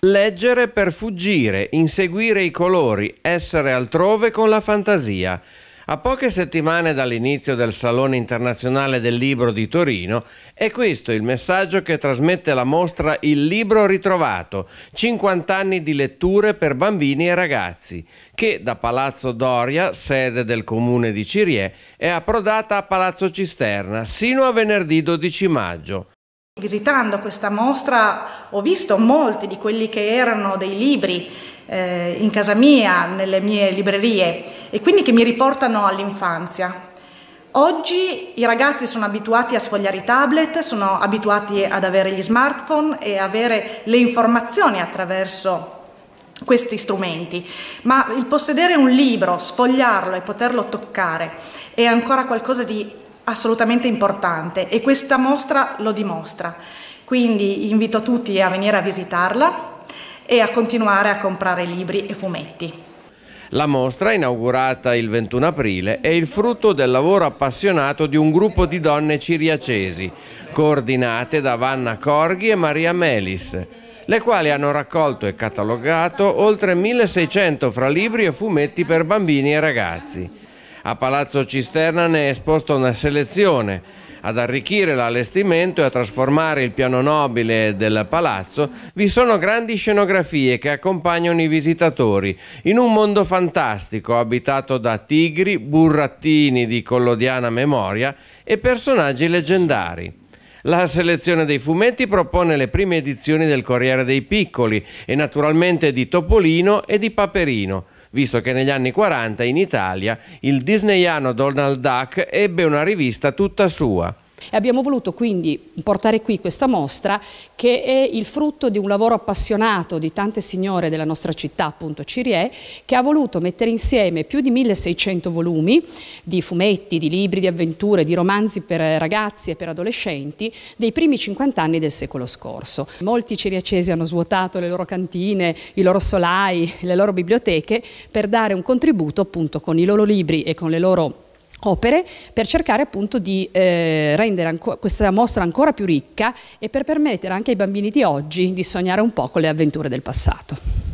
Leggere per fuggire, inseguire i colori, essere altrove con la fantasia. A poche settimane dall'inizio del Salone internazionale del libro di Torino è questo il messaggio che trasmette la mostra Il libro ritrovato, 50 anni di letture per bambini e ragazzi, che da Palazzo Doria, sede del comune di Cirie, è approdata a Palazzo Cisterna sino a venerdì 12 maggio. Visitando questa mostra ho visto molti di quelli che erano dei libri eh, in casa mia, nelle mie librerie e quindi che mi riportano all'infanzia. Oggi i ragazzi sono abituati a sfogliare i tablet, sono abituati ad avere gli smartphone e avere le informazioni attraverso questi strumenti, ma il possedere un libro, sfogliarlo e poterlo toccare è ancora qualcosa di assolutamente importante e questa mostra lo dimostra. Quindi invito tutti a venire a visitarla e a continuare a comprare libri e fumetti. La mostra, inaugurata il 21 aprile, è il frutto del lavoro appassionato di un gruppo di donne ciriacesi, coordinate da Vanna Corghi e Maria Melis, le quali hanno raccolto e catalogato oltre 1600 fra libri e fumetti per bambini e ragazzi. A Palazzo Cisterna ne è esposta una selezione ad arricchire l'allestimento e a trasformare il piano nobile del palazzo, vi sono grandi scenografie che accompagnano i visitatori in un mondo fantastico abitato da tigri, burrattini di collodiana memoria e personaggi leggendari. La selezione dei fumetti propone le prime edizioni del Corriere dei Piccoli e naturalmente di Topolino e di Paperino visto che negli anni 40 in Italia il disneyano Donald Duck ebbe una rivista tutta sua. E abbiamo voluto quindi portare qui questa mostra che è il frutto di un lavoro appassionato di tante signore della nostra città, appunto Cirie, che ha voluto mettere insieme più di 1600 volumi di fumetti, di libri, di avventure, di romanzi per ragazzi e per adolescenti dei primi 50 anni del secolo scorso. Molti ciriacesi hanno svuotato le loro cantine, i loro solai, le loro biblioteche per dare un contributo appunto con i loro libri e con le loro opere per cercare appunto di eh, rendere questa mostra ancora più ricca e per permettere anche ai bambini di oggi di sognare un po' con le avventure del passato.